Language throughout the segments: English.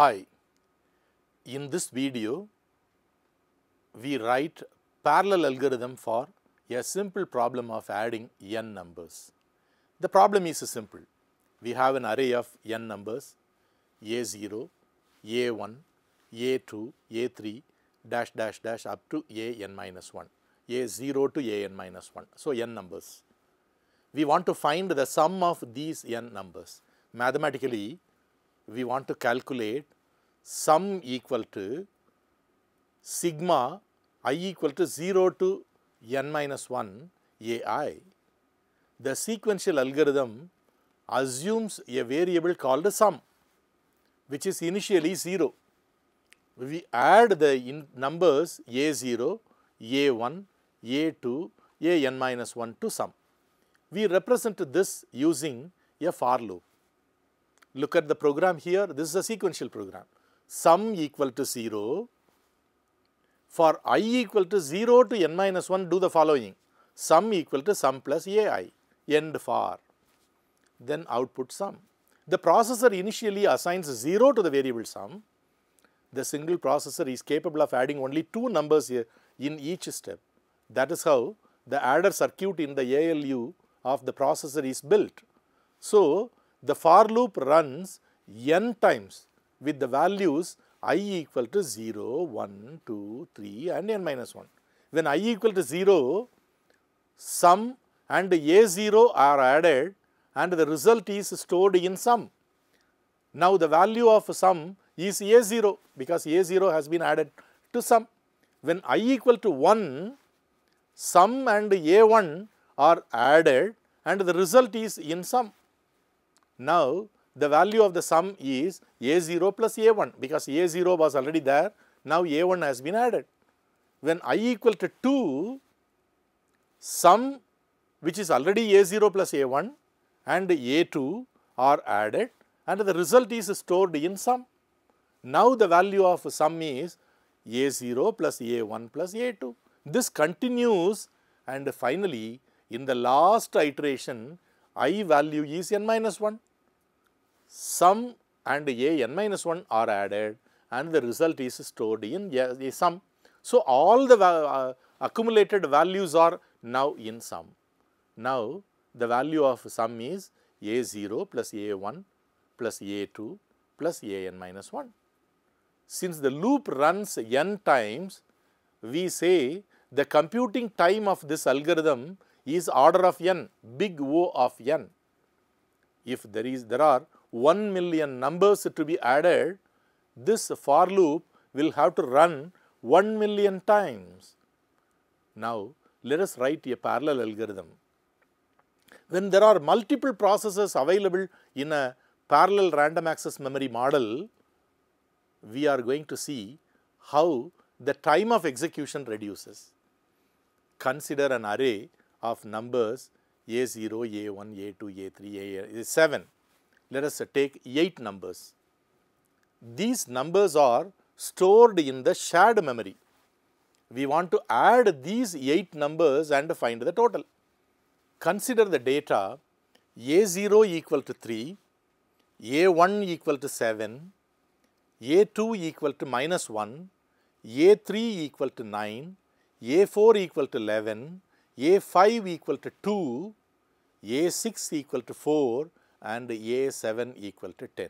Hi, in this video we write parallel algorithm for a simple problem of adding n numbers. The problem is simple. We have an array of n numbers a0, a1, a2, a3 dash dash dash up to an minus 1, a0 to an minus 1. So, n numbers. We want to find the sum of these n numbers. Mathematically, we want to calculate sum equal to sigma i equal to 0 to n minus 1 a i. The sequential algorithm assumes a variable called a sum which is initially 0. We add the numbers a 0, a 1, a 2, a n minus 1 to sum. We represent this using a for loop. Look at the program here, this is a sequential program sum equal to 0, for i equal to 0 to n minus 1 do the following sum equal to sum plus ai end for then output sum. The processor initially assigns 0 to the variable sum. The single processor is capable of adding only two numbers in each step. That is how the adder circuit in the ALU of the processor is built. So, the for loop runs n times with the values i equal to 0, 1, 2, 3 and n minus 1. When i equal to 0, sum and a0 are added and the result is stored in sum. Now, the value of sum is a0 because a0 has been added to sum. When i equal to 1, sum and a1 are added and the result is in sum. Now, the value of the sum is A0 plus A1 because A0 was already there, now A1 has been added. When i equal to 2, sum which is already A0 plus A1 and A2 are added and the result is stored in sum. Now, the value of sum is A0 plus A1 plus A2. This continues and finally, in the last iteration, i value is n minus 1 sum and a n minus 1 are added and the result is stored in a, sum. So, all the uh, accumulated values are now in sum. Now, the value of sum is a 0 plus a 1 plus a 2 plus a n minus 1. Since the loop runs n times, we say the computing time of this algorithm is order of n, big O of n. If there is, there are 1 million numbers to be added, this for loop will have to run 1 million times. Now, let us write a parallel algorithm. When there are multiple processes available in a parallel random access memory model, we are going to see how the time of execution reduces. Consider an array of numbers a0, a1, a2, a3, a7 let us take 8 numbers. These numbers are stored in the shared memory. We want to add these 8 numbers and find the total. Consider the data A0 equal to 3, A1 equal to 7, A2 equal to minus 1, A3 equal to 9, A4 equal to 11, A5 equal to 2, A6 equal to 4 and A7 equal to 10.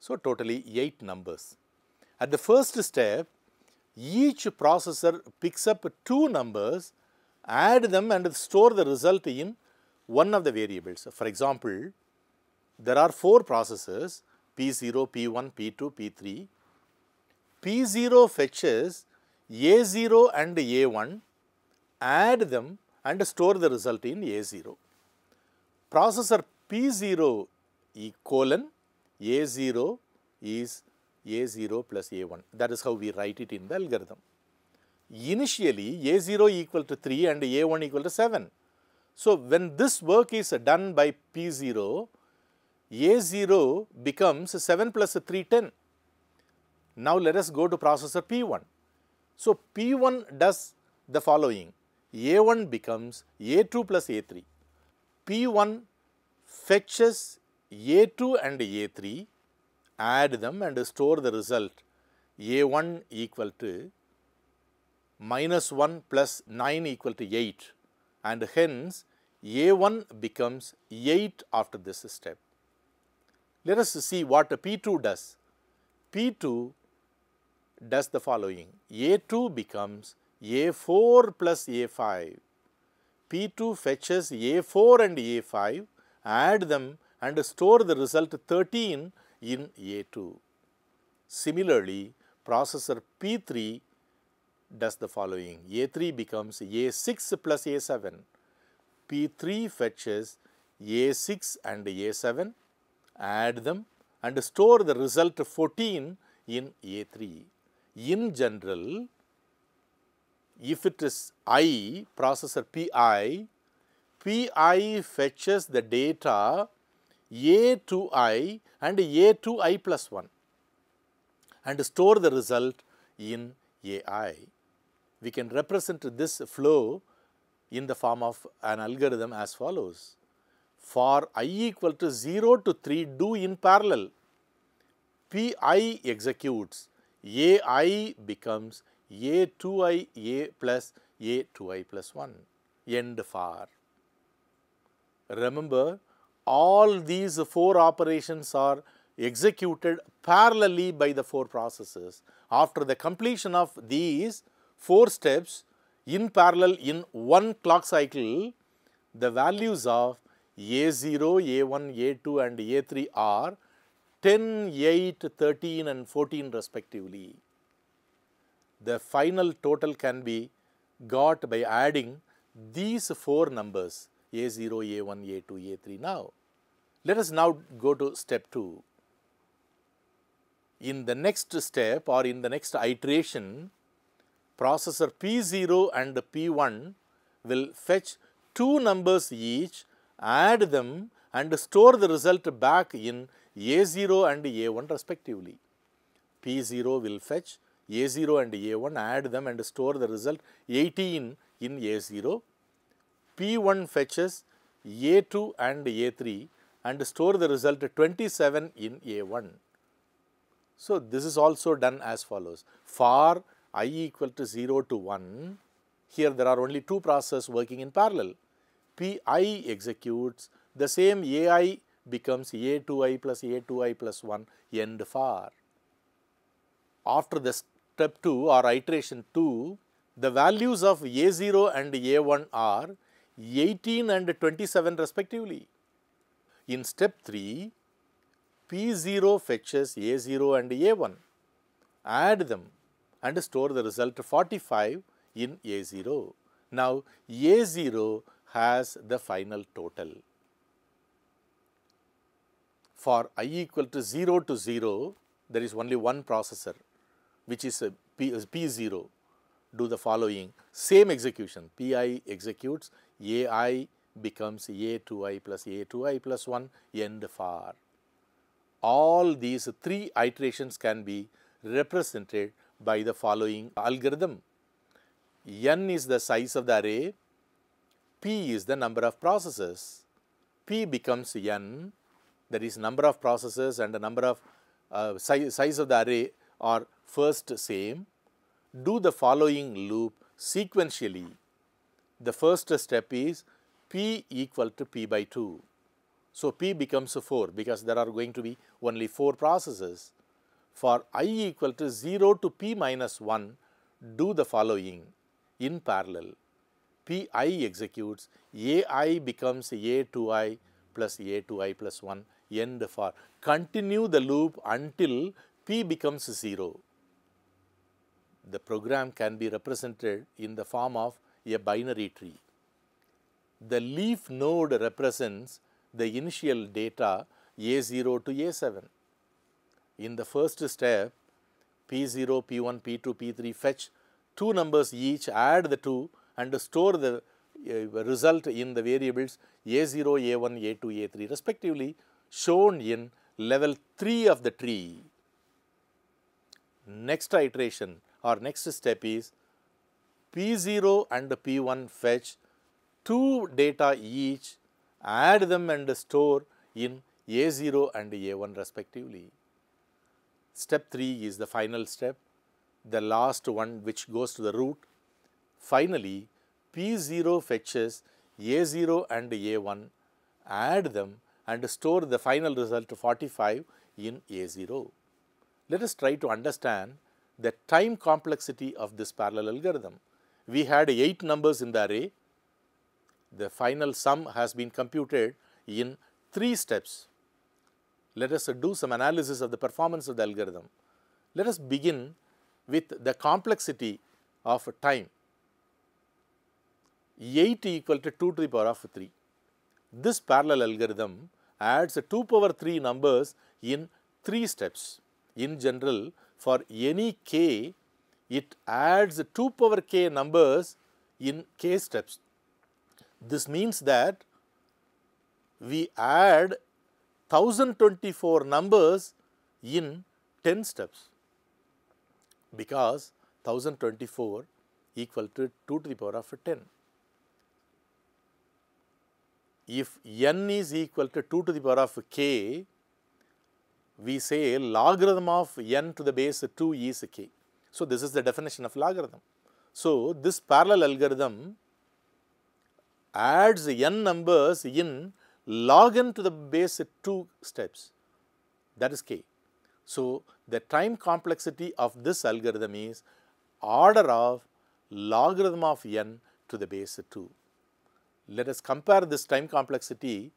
So, totally 8 numbers. At the first step, each processor picks up two numbers, add them and store the result in one of the variables. For example, there are four processors P0, P1, P2, P3. P0 fetches A0 and A1, add them and store the result in A0. Processor P0 E colon A0 is A0 plus A1 that is how we write it in the algorithm. Initially A0 equal to 3 and A1 equal to 7. So, when this work is done by P0, A0 becomes 7 plus 3 10. Now, let us go to processor P1. So, P1 does the following A1 becomes A2 plus A3. P1 fetches A2 and A3, add them and store the result A1 equal to minus 1 plus 9 equal to 8 and hence A1 becomes 8 after this step. Let us see what P2 does. P2 does the following A2 becomes A4 plus A5. P2 fetches A4 and A5 add them and store the result 13 in A2. Similarly, processor P3 does the following A3 becomes A6 plus A7, P3 fetches A6 and A7, add them and store the result 14 in A3. In general, if it is I, processor PI Pi fetches the data A to I and A to I plus 1 and store the result in AI. We can represent this flow in the form of an algorithm as follows. For i equal to 0 to 3 do in parallel, Pi executes, Ai becomes A2i A plus A2i plus 1, end far. Remember, all these four operations are executed parallelly by the four processes. After the completion of these four steps in parallel in one clock cycle, the values of A0, A1, A2 and A3 are 10, 8, 13 and 14 respectively. The final total can be got by adding these four numbers a0, A1, A2, A3 now. Let us now go to step 2. In the next step or in the next iteration, processor P0 and P1 will fetch two numbers each, add them and store the result back in A0 and A1 respectively. P0 will fetch A0 and A1, add them and store the result 18 in A0 P1 fetches A2 and A3 and store the result 27 in A1. So, this is also done as follows. For i equal to 0 to 1, here there are only two processes working in parallel. Pi executes, the same Ai becomes A2i plus A2i plus 1 end far. After the step 2 or iteration 2, the values of A0 and A1 are 18 and 27 respectively. In step 3, P0 fetches A0 and A1, add them and store the result 45 in A0. Now, A0 has the final total. For i equal to 0 to 0, there is only one processor which is P, P0 do the following same execution PI executes AI becomes A2i plus A2i plus 1 end far. All these three iterations can be represented by the following algorithm. N is the size of the array, P is the number of processes, P becomes N that is number of processes and the number of uh, size, size of the array are first same do the following loop sequentially. The first step is p equal to p by 2. So, p becomes 4 because there are going to be only 4 processes. For i equal to 0 to p minus 1, do the following in parallel. p i executes, a i becomes a 2 i plus a 2 i plus 1 end for. Continue the loop until p becomes 0 the program can be represented in the form of a binary tree. The leaf node represents the initial data A0 to A7. In the first step, P0, P1, P2, P3 fetch two numbers each, add the two and store the uh, result in the variables A0, A1, A2, A3 respectively shown in level 3 of the tree. Next iteration, our next step is P0 and P1 fetch two data each, add them and store in A0 and A1 respectively. Step 3 is the final step, the last one which goes to the root. Finally, P0 fetches A0 and A1, add them and store the final result 45 in A0. Let us try to understand the time complexity of this parallel algorithm. We had 8 numbers in the array, the final sum has been computed in 3 steps. Let us do some analysis of the performance of the algorithm. Let us begin with the complexity of time 8 equal to 2 to the power of 3. This parallel algorithm adds 2 power 3 numbers in 3 steps. In general, for any k, it adds 2 power k numbers in k steps. This means that we add 1024 numbers in 10 steps because 1024 equal to 2 to the power of 10. If n is equal to 2 to the power of k, we say logarithm of n to the base 2 is k. So, this is the definition of logarithm. So, this parallel algorithm adds n numbers in log n to the base 2 steps that is k. So, the time complexity of this algorithm is order of logarithm of n to the base 2. Let us compare this time complexity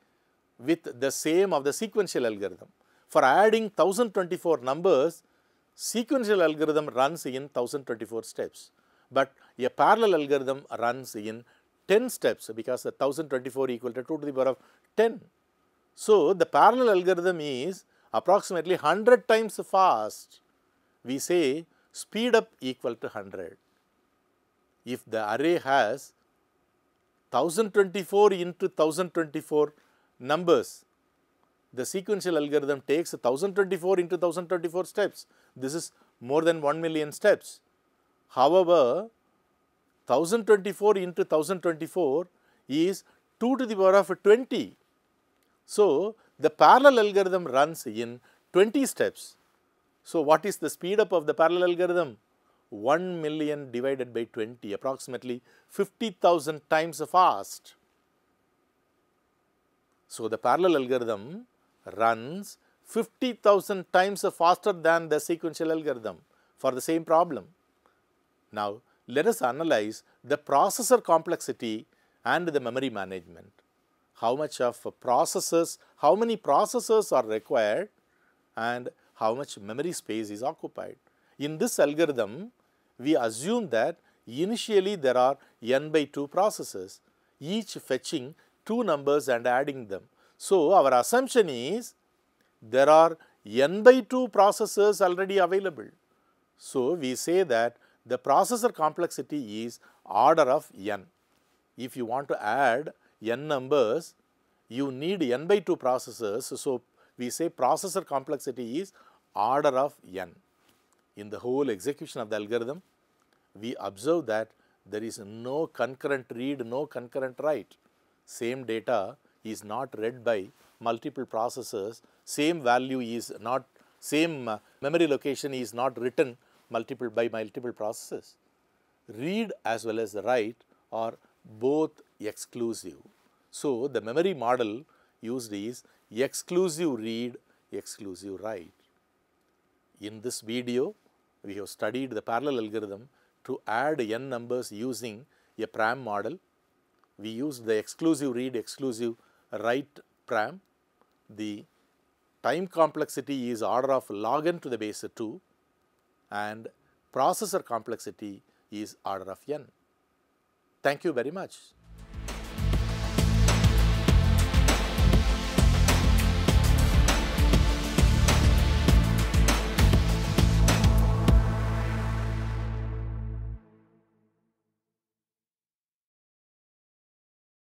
with the same of the sequential algorithm. For adding 1024 numbers, sequential algorithm runs in 1024 steps, but a parallel algorithm runs in 10 steps because the 1024 equal to 2 to the power of 10. So, the parallel algorithm is approximately 100 times fast. We say speed up equal to 100. If the array has 1024 into 1024 numbers, the sequential algorithm takes 1024 into 1024 steps. This is more than 1 million steps. However, 1024 into 1024 is 2 to the power of 20. So, the parallel algorithm runs in 20 steps. So, what is the speed up of the parallel algorithm? 1 million divided by 20 approximately 50,000 times fast. So, the parallel algorithm runs 50,000 times faster than the sequential algorithm for the same problem. Now, let us analyze the processor complexity and the memory management. How much of processors, how many processors are required and how much memory space is occupied. In this algorithm, we assume that initially there are n by 2 processes, each fetching two numbers and adding them. So, our assumption is there are n by 2 processors already available. So, we say that the processor complexity is order of n. If you want to add n numbers, you need n by 2 processors. So, we say processor complexity is order of n. In the whole execution of the algorithm, we observe that there is no concurrent read, no concurrent write. Same data is not read by multiple processors, same value is not, same uh, memory location is not written multiple by multiple processors. Read as well as write are both exclusive. So, the memory model used is exclusive read, exclusive write. In this video, we have studied the parallel algorithm to add n numbers using a PRAM model. We used the exclusive read, exclusive write pram, the time complexity is order of log n to the base 2 and processor complexity is order of n. Thank you very much.